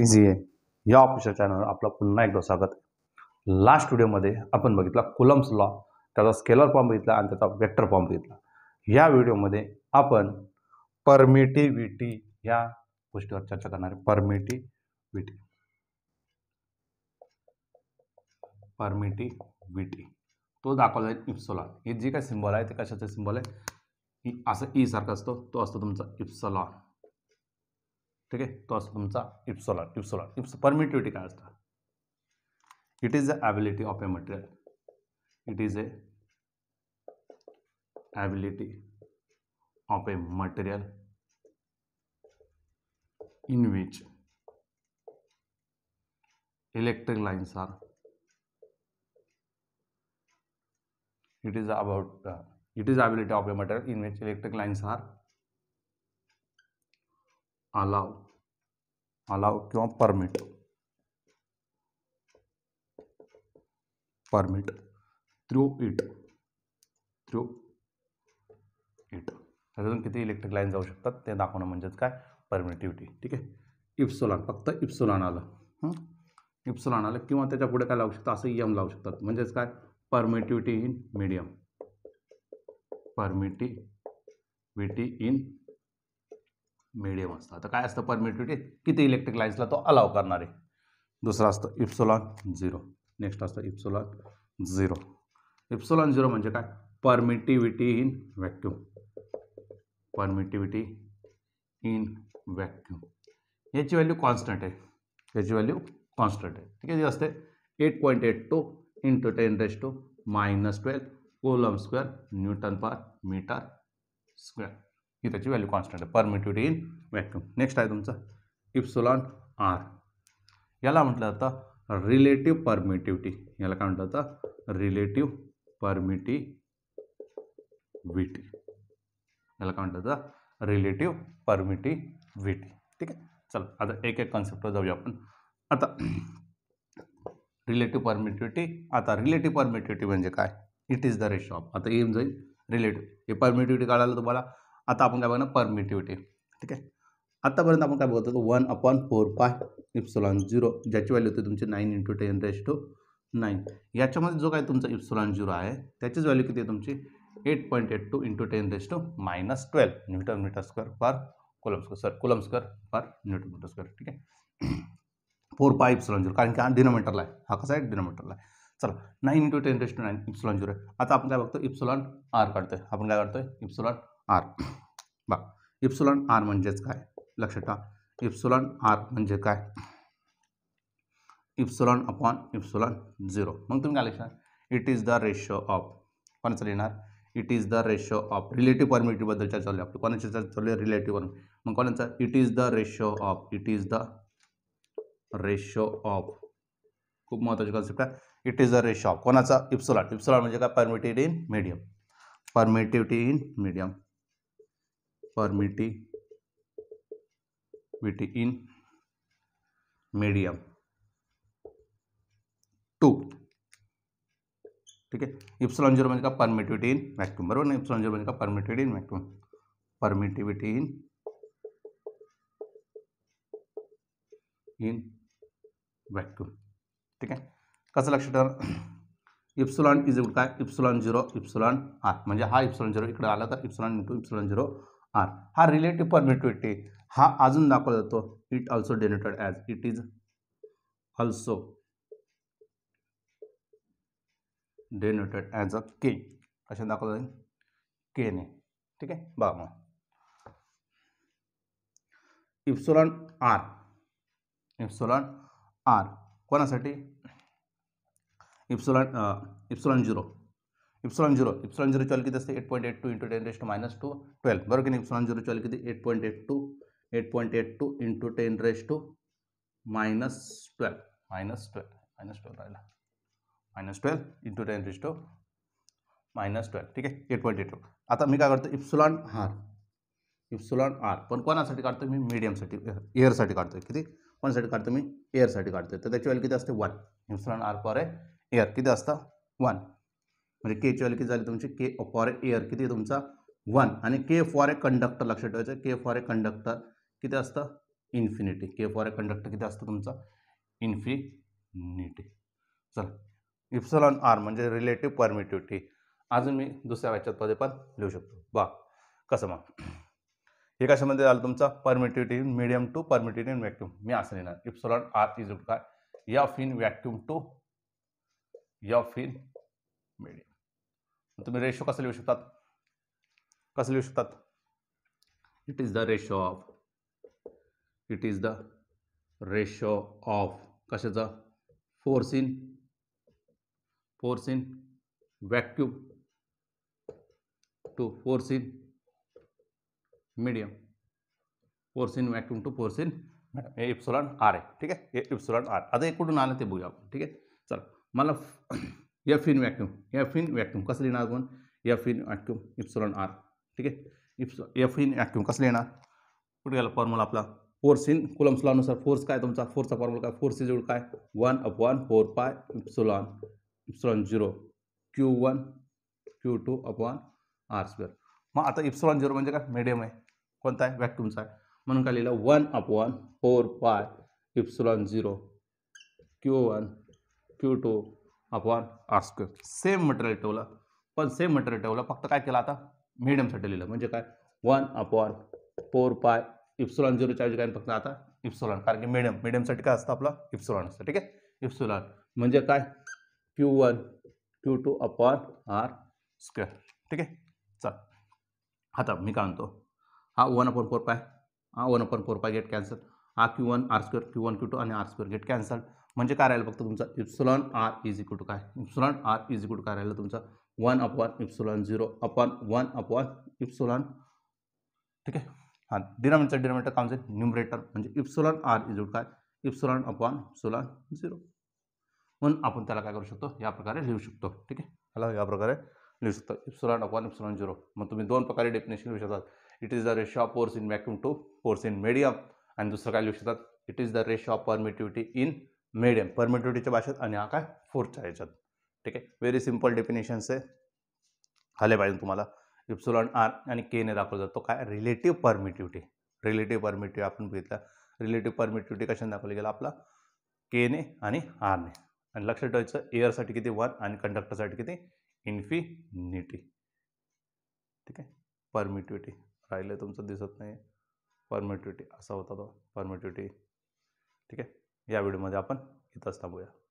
easy आहे या official चॅनलवर आपलं पुन्हा एकदा स्वागत लास्ट व्हिडिओमध्ये आपण बघितला कुलम्स लॉ त्याचा स्केलर फॉर्म बघितला आणि त्याचा वेक्टर फॉर्म बघितला या व्हिडिओमध्ये आपण परमिटिव्हिटी या गोष्टीवर चर्चा करणार आहे परमिटिव्हिटी परमिटिव्हिटी तो दाखवला जाईल इप्सोलॉन हे जे काय सिम्बॉल आहे ते कशाचं सिम्बॉल आहे असं ई e सारखा असतो तो असतो तुमचा इप्सोलॉन ठीक है तो इप्सोला इप्सोला इप्स परमिटिविटी का it is ability of a material it is a ability of a material in which electric lines are it is about it is ability of a material in which electric lines are allow allow क्यों permit permit through it through it त्याच्यातून किती electric line जाऊ शकतात ते दाखवणं म्हणजेच काय permittivity ठीक आहे इप्सोलान फक्त इप्सोलान आलं इप्सोलान आलं किंवा त्याच्या पुढे काय लावू शकतं असं यम लावू शकतात म्हणजेच काय permittivity in medium permittivity in medium आता तो क्या परमिटिविटी कितने इलेक्ट्रिक लाइन्स तो अलाव करना है दुसरा आता इप्सोलॉन जीरो नेक्स्ट आता इप्सोलॉन जीरो इप्सोलॉन जीरो मजे का permittivity in vacuum permittivity in vacuum ये वैल्यू कॉन्स्टंट है ये वैल्यू कॉन्स्टंट है ठीक है जी आते eight point eight two into ten raise to minus twelve coulomb square newton per metre square ही त्याची व्हॅल्यू कॉन्स्टंट आहे परमिटिव्हिटी इन व्हॅक्यूम नेक्स्ट आहे तुमचं इप्सुलॉन आर याला म्हटलं जातं रिलेटिव्ह परमिटिव्हिटी याला काय म्हटलं जातं रिलेटिव्ह परमिटिव्हिटी याला काय म्हटलं जातं रिलेटिव्ह परमिटिव्हिटी ठीक आहे चल आता एक एक कॉन्सेप्ट जाऊया आपण आता रिलेटिव्ह परमिटिव्हिटी आता रिलेटिव्ह परमिटिव्हिटी म्हणजे काय it is the ratio of आता एम जाईल रिलेटिव्ह हे परमिटिव्हिटी काढायला तुम्हाला आता आपण काय बघणार परमिटिव्हिटी ठीक आहे आत्तापर्यंत आपण काय बोलतो one upon four pi epsilon zero ज्याची व्हॅल्यू होती तुमची nine into ten raise to nine याच्यामध्ये जो काय तुमचा इप्सोलॉन झिरो आहे त्याचीच व्हॅल्यू किती आहे तुमची eight point eight two into ten raise to minus twelve newton metre square per coulomb square sorry coulomb square per newton metre square ठीक आहे फोर पाय इप्सोलॉन झिरो कारण की हा आहे हा कसा आहे डिनोमीटरला आहे चला nine into ten raise to nine epsilon zero आहे आता आपण काय बघतो इप्सोलॉन आर काढतोय आपण काय काढतोय इप्सोलॉन आर बाप्सुलन आर मे लक्ष इप्सुलन आर मे इप्सुलन अपॉन इप्सुलन जीरो मग तुम्हें क्या लक्षात it is the ratio of कोणाचं लिहिणार it is the ratio of relative permittivity बदल चर्चा चलो आपली कोणाची चर्चा चलो रिलेटिव रिलेटिव्ह परमिट मग कोणाचा it is the ratio of it is the ratio of खूब महत्व की कॉन्सेप्ट है it is the ratio of को इप्सुलन इप्सुलन म्हणजे काय in medium permittivity in medium permittivity in medium to ठीक है इप्सलॉन जीरो बनेगा परमिटिविटी इन मैक्सिमम बरबर ना इप्सलॉन जीरो बनेगा permittivity in maximum permittivity in in vacuum ठीक है कस लक्ष ठेवा इप्सुलॉन इज काय इप्सुलॉन जीरो इप्सुलॉन आर म्हणजे हा इप्सुलॉन जीरो इकडे आला तर epsilon into epsilon zero R हा रिलेटिव्ह परमिटिव्हिटी हा अजून दाखवला जातो it also denoted as it is also denoted as a K असे दाखवलं जाईल ने ठीक आहे बघा मग इप्सोलॉन आर इप्सोलॉन आर कोणासाठी epsilon epsilon zero epsilon zero epsilon zero चल किती eight point eight two into ten raise minus two twelve बरबर की नाही इप्सलॉन जीरो चालू किती eight point eight two eight point eight two into ten raise to minus twelve minus twelve minus twelve रहा minus twelve into ten raise to minus twelve ठीक है eight point eight to आता मी क्या करते epsilon are epsilon are पर कोणासाठी मैं medium मीडियमसाठी air काढतो काड़ते कि काढतो मी एअरसाठी काढतो तर वन इप्सुलॉन आर पर है एयर असतं वन म्हणजे के व्हॅल्यू किती झाली तुमची के फॉर एअर किती तुमचा वन आणि के फॉर ए कंडक्टर लक्षात ठेवायचं के फॉर ए कंडक्टर किती असतं इन्फिनिटी के फॉर ए कंडक्टर किती असतं तुमचा इन्फिनिटी चला इप्सलॉन आर म्हणजे रिलेटिव्ह परमिटिव्हिटी अजून मी दुसऱ्या वाच्यामध्ये पण लिहू शकतो वा कसं मग हे कशामध्ये झालं तुमचा permittivity in medium to permittivity in vacuum मी असं लिहिणार इप्सलॉन आर इज काय F in vacuum to F in medium तो तुम्हें रेशो कसा लिखू शकता कस लिखू शकता it is the ratio of it is the ratio of कशाच force in force in vacuum to force in medium force in vacuum to force in medium हे इप्सोलॉन आर है ठीक है हे इप्सोलॉन आर आता हे कुठून आलं ते बघूया ठीक है चला मतलब F in vacuum F in vacuum कस लेना आपण F in vacuum epsilon R ठीक है इप्स एफ इन वैक्यूम कस लेना कुछ गया फॉर्मुला अपना फोर्स इन कुलम्स लॉनुसार फोर्स का तुम्हारा फोर्स का फॉर्मुला फोर्स इज का one up one four pi epsilon epsilon zero Q one Q two one R square मैं आता इप्सोलॉन जीरो मीडियम है मिडियम आहे कोणता आहे वॅक्यूमचा आहे म्हणून काय one four pi epsilon zero Q one Q two upon R square same material ठेवलं पण सेम मटेरियल ठेवलं फक्त काय केलं आता मिडियमसाठी लिहिलं म्हणजे काय one upon four pi epsilon झिरोच्या चार्ज काय फक्त आता इप्सुलॉन कारण की मिडियम मिडियमसाठी काय असतं आपला इप्सुलॉन असतं ठीक आहे इप्सुलॉन म्हणजे काय Q one Q two upon R square ठीक आहे चल आता मी काय म्हणतो हा वन अपॉन फोर पाय हा one upon four pi get cancel हा Q one R square Q one Q two आणि आर स्क्वेअर गेट कॅन्सल मजे का राहिलं फक्त तुमचा epsilon R is equal to का epsilon R is equal to का राहिलं तुमचा one upon epsilon zero upon one upon epsilon ठीक है हाँ डिनॉमिनेटर डिनॉमिनेटर काय म्हणजे न्यूमरेटर म्हणजे इप्सुलॉन आर इज इक्वल काय इप्सुलॉन अपॉन इप्सुलॉन जीरो मन अपन त्याला काय करू शकतो या प्रकार लिखू शको ठीक है त्याला या प्रकार लिखू शकतो इप्सुलॉन अपॉन इप्सुलॉन जीरो मैं तुम्हें दोन प्रकार डेफिनेशन लिखू शकता it is the ratio of force in vacuum to force in medium and दुसरं का लिखू शकता it is the ratio of permittivity in medium परमिट्युटीच्या भाषेत आणि हा काय फोर्थच्या ह्याच्यात ठीक आहे व्हेरी सिम्पल डेफिनेशन्स आहे आले पाहिजे तुम्हाला इप्सुलॉन आर आणि केने दाखवला जातो काय रिलेटिव्ह परमिटिव्हिटी रिलेटिव्ह परमिटिव्ह आपण बघितला रिलेटिव्ह परमिटिव्हिटी कशाने दाखवली गेला आपला ने आणि आरने आणि लक्षात ठेवायचं एअरसाठी किती वन आणि कंडक्टरसाठी किती इन्फिनिटी ठीक आहे परमिटिव्हिटी राहिलं तुमचं दिसत नाही परमिटिव्हिटी असा होता तो परमिटिव्हिटी ठीक आहे या व्हिडिओमध्ये आपण इथंच थांबूया